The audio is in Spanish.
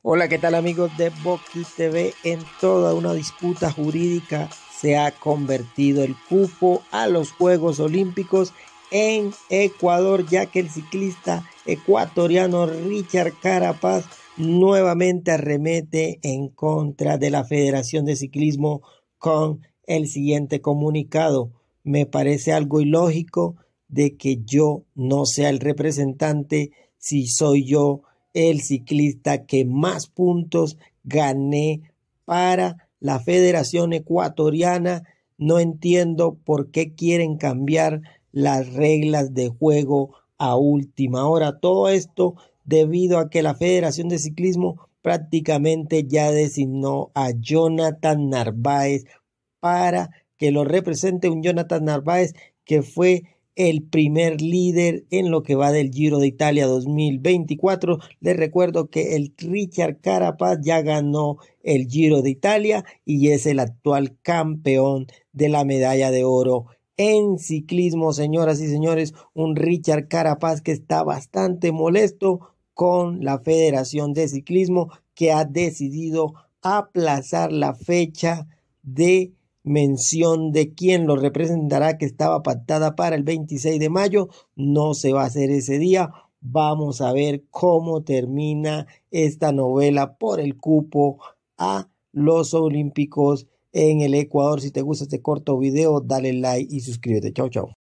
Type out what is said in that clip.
Hola, ¿qué tal amigos de Boxy TV? En toda una disputa jurídica se ha convertido el cupo a los Juegos Olímpicos en Ecuador, ya que el ciclista ecuatoriano Richard Carapaz nuevamente arremete en contra de la Federación de Ciclismo con el siguiente comunicado. Me parece algo ilógico de que yo no sea el representante si soy yo el ciclista que más puntos gané para la Federación Ecuatoriana. No entiendo por qué quieren cambiar las reglas de juego a última hora. Todo esto debido a que la Federación de Ciclismo prácticamente ya designó a Jonathan Narváez para que lo represente un Jonathan Narváez que fue el primer líder en lo que va del Giro de Italia 2024. Les recuerdo que el Richard Carapaz ya ganó el Giro de Italia y es el actual campeón de la medalla de oro en ciclismo, señoras y señores, un Richard Carapaz que está bastante molesto con la Federación de Ciclismo que ha decidido aplazar la fecha de mención de quién lo representará que estaba pactada para el 26 de mayo. No se va a hacer ese día. Vamos a ver cómo termina esta novela por el cupo a los Olímpicos en el Ecuador. Si te gusta este corto video, dale like y suscríbete. Chao, chao.